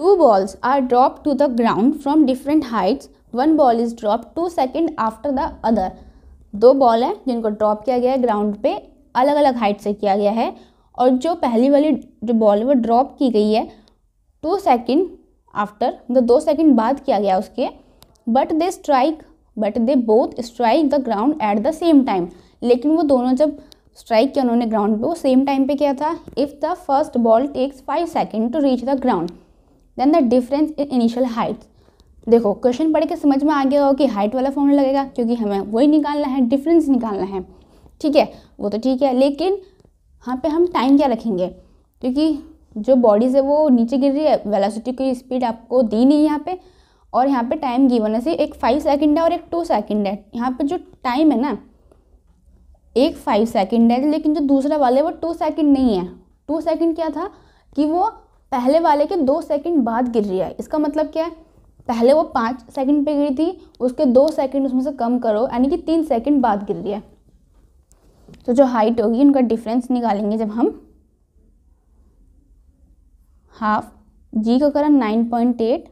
to balls are drop to the ground from different heights one ball is drop two second after the other दो ball हैं जिनको drop किया गया है ground पे अलग अलग हाइट से किया गया है और जो पहली वाली जो बॉल है वो ड्रॉप की गई है टू सेकेंड आफ्टर मतलब दो सेकेंड बाद किया गया उसके but they strike but they both strike the ground at the same time लेकिन वो दोनों जब स्ट्राइक किया उन्होंने ग्राउंड पे वो सेम टाइम पे किया था if the first ball takes five second to reach the ground then the difference in initial height देखो क्वेश्चन पढ़ के समझ में आ गया हो कि हाइट वाला फॉर्मूला लगेगा क्योंकि हमें वही निकालना है डिफरेंस निकालना है ठीक है वो तो ठीक है लेकिन यहाँ पे हम टाइम क्या रखेंगे क्योंकि जो बॉडीज है वो नीचे गिर रही है वेलासिटी की स्पीड आपको दी नहीं है यहाँ पे और यहाँ पे टाइम गिवन है से एक फाइव सेकंड है और एक टू सेकंड है यहाँ पे जो टाइम है ना एक फाइव सेकंड है लेकिन जो दूसरा वाला है वो टू सेकंड नहीं है टू सेकंड क्या था कि वो पहले वाले के दो सेकंड बाद गिर रही है इसका मतलब क्या है पहले वो पाँच सेकंड पे गिरी थी उसके दो सेकंड उसमें से कम करो यानी कि तीन सेकंड बाद गिर रही है तो जो हाइट होगी उनका डिफरेंस निकालेंगे जब हम हाफ जी का करा nine point eight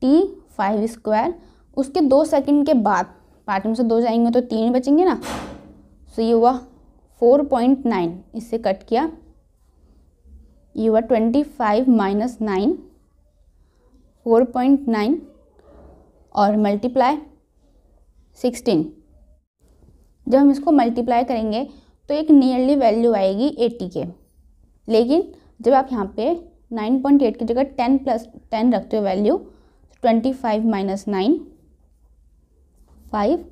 t five square उसके दो सेकंड के बाद पार्ट में से दो जाएंगे तो तीन बचेंगे ना सो तो ये हुआ फोर पॉइंट नाइन इससे कट किया you are twenty five minus nine four point nine और मल्टीप्लाई सिक्सटीन जब हम इसको मल्टीप्लाई करेंगे तो एक नियरली वैल्यू आएगी एट्टी के लेकिन जब आप यहाँ पे नाइन पॉइंट एट की जगह टेन प्लस टेन रखते हो value twenty five minus nine five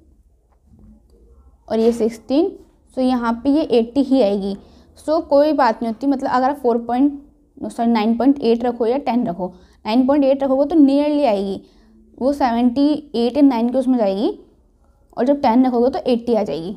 और ये सिक्सटीन सो तो यहाँ पे ये एट्टी ही आएगी सो so, कोई बात नहीं होती मतलब अगर आप four point sorry nine point eight रखो या टेन रखो नाइन पॉइंट एट रखोगे तो नियरली आएगी वो सेवेंटी एट या नाइन के उसमें जाएगी और जब टेन रखोगे तो एट्टी आ जाएगी